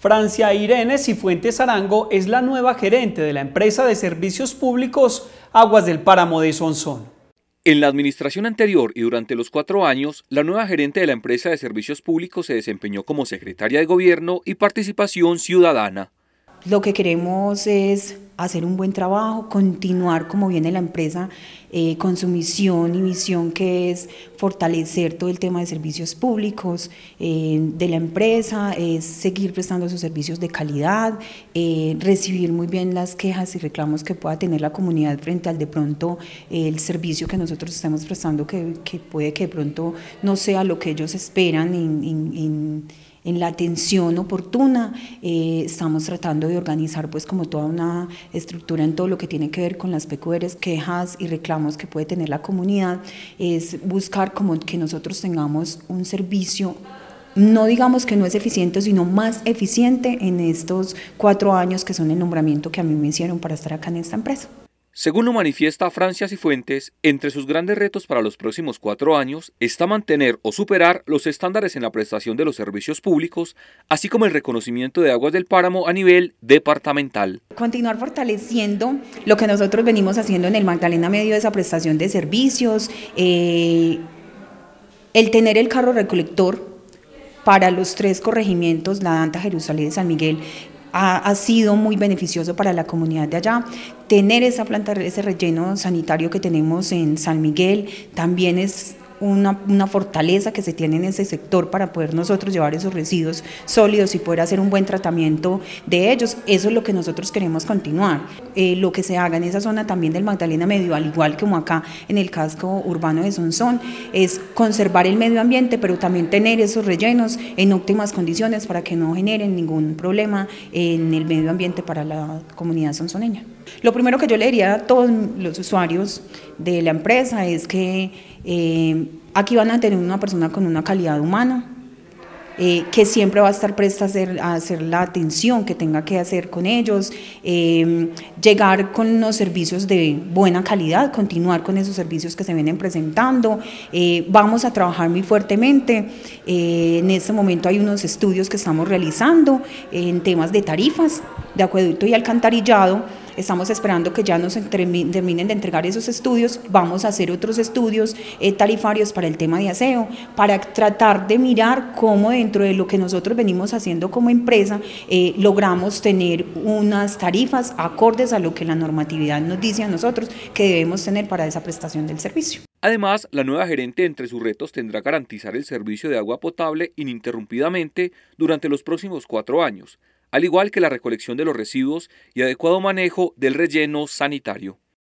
Francia Irene Cifuentes Arango es la nueva gerente de la empresa de servicios públicos Aguas del Páramo de Sonsón. En la administración anterior y durante los cuatro años, la nueva gerente de la empresa de servicios públicos se desempeñó como secretaria de Gobierno y Participación Ciudadana. Lo que queremos es hacer un buen trabajo, continuar como viene la empresa eh, con su misión y misión que es fortalecer todo el tema de servicios públicos eh, de la empresa, es seguir prestando sus servicios de calidad, eh, recibir muy bien las quejas y reclamos que pueda tener la comunidad frente al de pronto el servicio que nosotros estamos prestando que, puede que de pronto no sea lo que ellos esperan en la atención oportuna. Eh, estamos tratando de organizar pues como toda una estructura en todo lo que tiene que ver con las PQRs, quejas y reclamos que puede tener la comunidad. Es buscar como que nosotros tengamos un servicio no digamos que no es eficiente, sino más eficiente en estos cuatro años que son el nombramiento que a mí me hicieron para estar acá en esta empresa. Según lo manifiesta Francia Cifuentes, entre sus grandes retos para los próximos cuatro años está mantener o superar los estándares en la prestación de los servicios públicos, así como el reconocimiento de aguas del páramo a nivel departamental. Continuar fortaleciendo lo que nosotros venimos haciendo en el Magdalena Medio, de esa prestación de servicios, eh, el tener el carro recolector para los tres corregimientos, La Danta, Jerusalén y San Miguel, ha, sido muy beneficioso para la comunidad de allá. Tener esa planta, ese relleno sanitario que tenemos en San Miguel también es una, fortaleza que se tiene en ese sector para poder nosotros llevar esos residuos sólidos y poder hacer un buen tratamiento de ellos. Eso es lo que nosotros queremos continuar. Eh, lo que se haga en esa zona también del Magdalena Medio, al igual como acá en el casco urbano de Sonsón, es conservar el medio ambiente, pero también tener esos rellenos en óptimas condiciones para que no generen ningún problema en el medio ambiente para la comunidad sonsoneña. Lo primero que yo le diría a todos los usuarios de la empresa es que eh, aquí van a tener una persona con una calidad humana, eh, que siempre va a estar presta a hacer, la atención que tenga que hacer con ellos, eh, llegar con los servicios de buena calidad, continuar con esos servicios que se vienen presentando. vamos a trabajar muy fuertemente. en este momento hay unos estudios que estamos realizando en temas de tarifas de acueducto y alcantarillado estamos esperando que ya nos terminen de entregar esos estudios, vamos a hacer otros estudios eh, tarifarios para el tema de aseo, para tratar de mirar cómo dentro de lo que nosotros venimos haciendo como empresa eh, logramos tener unas tarifas acordes a lo que la normatividad nos dice a nosotros que debemos tener para esa prestación del servicio. Además, la nueva gerente entre sus retos tendrá garantizar el servicio de agua potable ininterrumpidamente durante los próximos cuatro años, al igual que la recolección de los residuos y adecuado manejo del relleno sanitario.